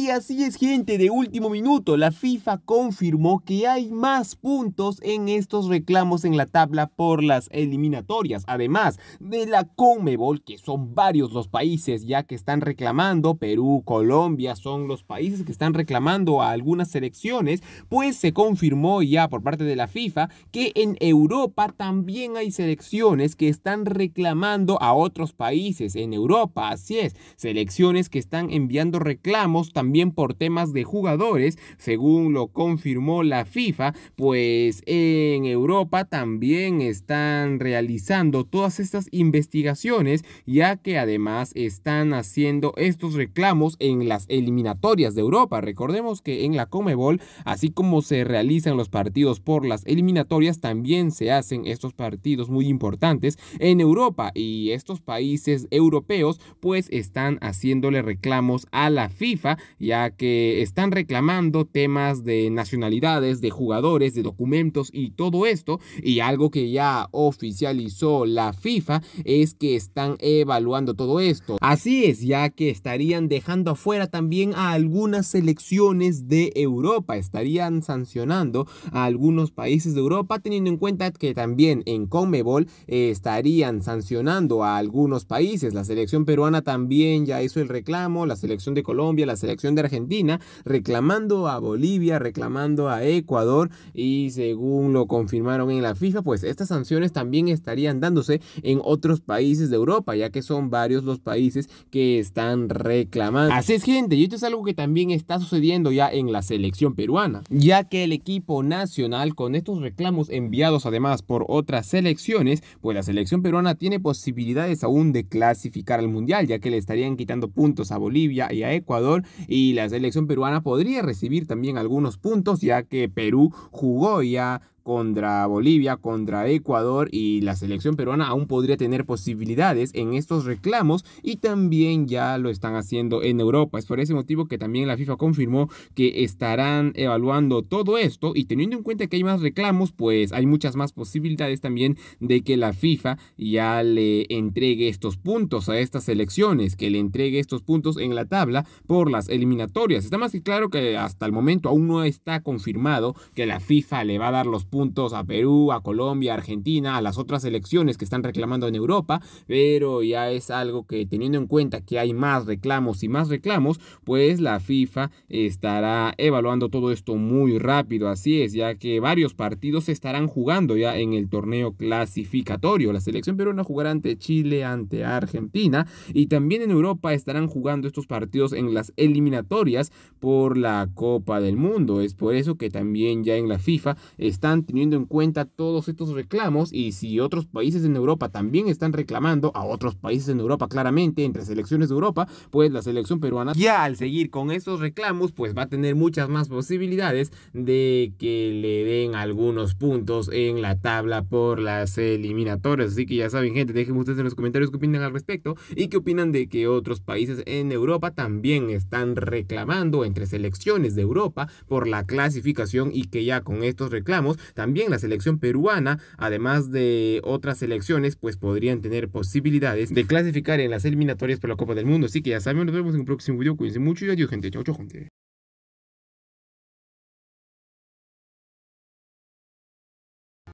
Y así es gente, de último minuto, la FIFA confirmó que hay más puntos en estos reclamos en la tabla por las eliminatorias, además de la Conmebol, que son varios los países ya que están reclamando, Perú, Colombia, son los países que están reclamando a algunas selecciones, pues se confirmó ya por parte de la FIFA que en Europa también hay selecciones que están reclamando a otros países en Europa, así es, selecciones que están enviando reclamos también también por temas de jugadores, según lo confirmó la FIFA, pues en Europa también están realizando todas estas investigaciones, ya que además están haciendo estos reclamos en las eliminatorias de Europa. Recordemos que en la Comebol, así como se realizan los partidos por las eliminatorias, también se hacen estos partidos muy importantes en Europa y estos países europeos pues están haciéndole reclamos a la FIFA ya que están reclamando temas de nacionalidades, de jugadores, de documentos y todo esto. Y algo que ya oficializó la FIFA es que están evaluando todo esto. Así es, ya que estarían dejando afuera también a algunas selecciones de Europa, estarían sancionando a algunos países de Europa, teniendo en cuenta que también en Conmebol eh, estarían sancionando a algunos países. La selección peruana también ya hizo el reclamo, la selección de Colombia, la selección de Argentina, reclamando a Bolivia, reclamando a Ecuador y según lo confirmaron en la FIFA, pues estas sanciones también estarían dándose en otros países de Europa, ya que son varios los países que están reclamando. Así es, gente, y esto es algo que también está sucediendo ya en la selección peruana, ya que el equipo nacional con estos reclamos enviados además por otras selecciones, pues la selección peruana tiene posibilidades aún de clasificar al Mundial, ya que le estarían quitando puntos a Bolivia y a Ecuador y y la selección peruana podría recibir también algunos puntos ya que Perú jugó ya contra Bolivia, contra Ecuador y la selección peruana aún podría tener posibilidades en estos reclamos y también ya lo están haciendo en Europa. Es por ese motivo que también la FIFA confirmó que estarán evaluando todo esto y teniendo en cuenta que hay más reclamos, pues hay muchas más posibilidades también de que la FIFA ya le entregue estos puntos a estas selecciones, que le entregue estos puntos en la tabla por las eliminatorias. Está más que claro que hasta el momento aún no está confirmado que la FIFA le va a dar los puntos a Perú, a Colombia, a Argentina, a las otras elecciones que están reclamando en Europa, pero ya es algo que teniendo en cuenta que hay más reclamos y más reclamos, pues la FIFA estará evaluando todo esto muy rápido, así es, ya que varios partidos estarán jugando ya en el torneo clasificatorio. La selección peruana jugará ante Chile, ante Argentina y también en Europa estarán jugando estos partidos en las eliminatorias por la Copa del Mundo. Es por eso que también ya en la FIFA están teniendo en cuenta todos estos reclamos y si otros países en Europa también están reclamando a otros países en Europa claramente entre selecciones de Europa, pues la selección peruana ya al seguir con esos reclamos pues va a tener muchas más posibilidades de que le den algunos puntos en la tabla por las eliminatorias. Así que ya saben gente, dejen ustedes en los comentarios qué opinan al respecto y qué opinan de que otros países en Europa también están reclamando entre selecciones de Europa por la clasificación y que ya con estos reclamos también la selección peruana, además de otras selecciones, pues podrían tener posibilidades de clasificar en las eliminatorias para la Copa del Mundo. Así que ya saben, nos vemos en un próximo video. Cuídense mucho y adiós, gente. Chao, chao, gente.